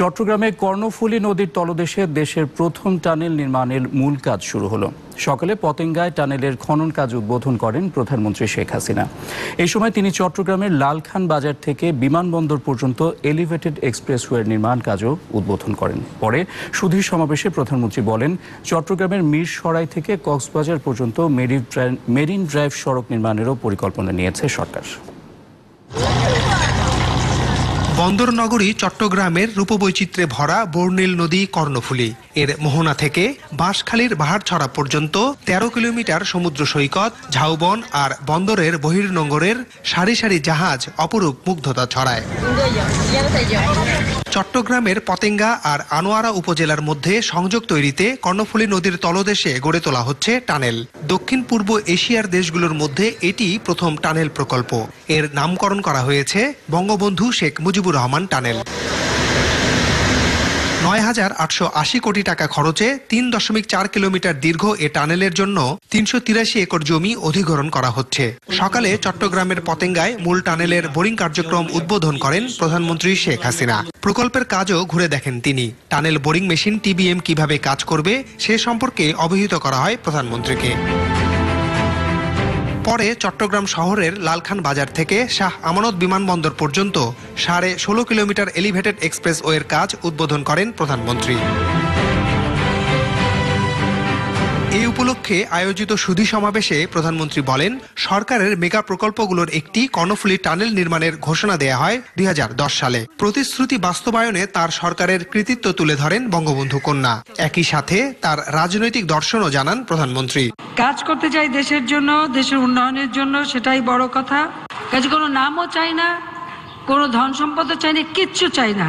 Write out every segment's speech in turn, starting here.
চট্টগ্রামে কর্ণফুলী নদীর তলদেশে দেশের প্রথম টানেল নির্মাণের মূল কাজ শুরু হলো সকালে পতেঙ্গায় টানেলের খনন কাজ উদ্বোধন করেন প্রধানমন্ত্রী শেখ হাসিনা এই সময় তিনি চট্টগ্রামের লালখান বাজার থেকে বিমানবন্দর পর্যন্ত এলিভেটেড এক্সপ্রেসওয়ের নির্মাণ কাজও উদ্বোধন করেন পরে সুধীর সমাবেশে প্রধানমন্ত্রী বলেন চট্টগ্রামের মীর সরাই থেকে কক্সবাজার পর্যন্ত মেরিন ড্রাইভ সড়ক নির্মাণেরও পরিকল্পনা নিয়েছে সরকার বন্দর নগরী চট্টগ্রামের রূপবৈচিত্র্যে ভরা বর্ণিল নদী কর্ণফুলী এর মোহনা থেকে বাঁশখালীর ছড়া পর্যন্ত ১৩ কিলোমিটার সমুদ্র সৈকত ঝাউবন আর বন্দরের বহির্নগরের সারি সারি জাহাজ অপরূপ মুগ্ধতা ছড়ায় চট্টগ্রামের পতেঙ্গা আর আনোয়ারা উপজেলার মধ্যে সংযোগ তৈরিতে কর্ণফুলী নদীর তলদেশে গড়ে তোলা হচ্ছে টানেল দক্ষিণ পূর্ব এশিয়ার দেশগুলোর মধ্যে এটি প্রথম টানেল প্রকল্প এর নামকরণ করা হয়েছে বঙ্গবন্ধু শেখ মুজিবুর রহমান টানেল নয় হাজার আটশো আশি কোটি টাকা খরচে তিন দশমিক চার কিলোমিটার দীর্ঘ এ টানেলের জন্য তিনশো তিরাশি একর জমি অধিগ্রহণ করা হচ্ছে সকালে চট্টগ্রামের পতেঙ্গায় মূল টানেলের বোরিং কার্যক্রম উদ্বোধন করেন প্রধানমন্ত্রী শেখ হাসিনা প্রকল্পের কাজও ঘুরে দেখেন তিনি টানেল বোরিং মেশিন টিবিএম কিভাবে কাজ করবে সে সম্পর্কে অবহিত করা হয় প্রধানমন্ত্রীকে পরে চট্টগ্রাম শহরের লালখান বাজার থেকে শাহ আমানত বিমানবন্দর পর্যন্ত সাড়ে ষোলো কিলোমিটার এলিভেটেড এক্সপ্রেসওয়ের কাজ উদ্বোধন করেন প্রধানমন্ত্রী এই উপলক্ষে আয়োজিত সুধী সমাবেশে প্রধানমন্ত্রী বলেন সরকারের মেগা প্রকল্পগুলোর একটি কর্ণফুলী টানেল নির্মাণের ঘোষণা দেয়া হয় দুই সালে প্রতিশ্রুতি বাস্তবায়নে তার সরকারের কৃতিত্ব তুলে ধরেন বঙ্গবন্ধু কন্যা একই সাথে তার রাজনৈতিক দর্শনও জানান প্রধানমন্ত্রী কাজ করতে চাই দেশের জন্য দেশের উন্নয়নের জন্য সেটাই বড় কথা কাজে কোনো নামও চাই না কোনো ধন সম্পদও চাই না কিচ্ছু চাই না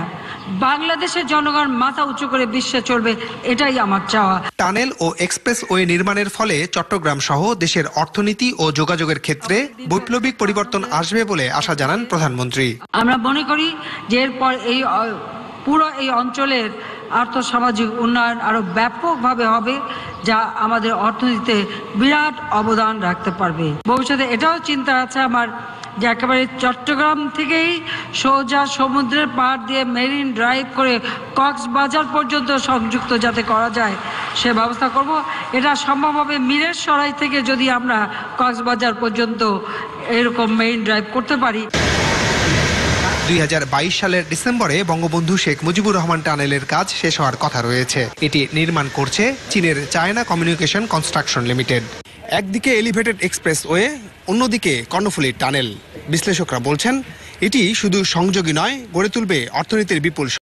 বাংলাদেশের জনগণ মাথা উঁচু করে বিশ্বে চলবে এটাই আমার চাওয়া টানেল ও এক্সপ্রেস ওয়ে নির্মাণের ফলে চট্টগ্রাম সহ দেশের অর্থনীতি ও যোগাযোগের ক্ষেত্রে বৈপ্লবিক পরিবর্তন আসবে বলে আশা জানান প্রধানমন্ত্রী আমরা মনে করি যে এরপর এই পুরো এই অঞ্চলের আর্থসামাজিক উন্নয়ন আরো ব্যাপকভাবে হবে যা আমাদের অর্থনীতিতে বিরাট অবদান রাখতে পারবে ভবিষ্যতে এটাও চিন্তা আছে আমার যে একেবারে চট্টগ্রাম থেকেই সোজা সমুদ্রের পাড় দিয়ে মেরিন ড্রাইভ করে কক্সবাজার পর্যন্ত সংযুক্ত যাতে করা যায় সে ব্যবস্থা করব এটা সম্ভব হবে মিরের সরাই থেকে যদি আমরা কক্সবাজার পর্যন্ত এরকম মেরিন ড্রাইভ করতে পারি দুই সালের ডিসেম্বরে বঙ্গবন্ধু শেখ মুজিবুর রহমান টানেলের কাজ শেষ হওয়ার কথা রয়েছে এটি নির্মাণ করছে চীনের চায়না কমিউনিকেশন কনস্ট্রাকশন লিমিটেড একদিকে এলিভেটেড এক্সপ্রেসওয়ে অন্যদিকে কর্ণফুলীর টানেল বিশ্লেষকরা বলছেন এটি শুধু সংযোগী নয় গড়ে তুলবে অর্থনীতির বিপুল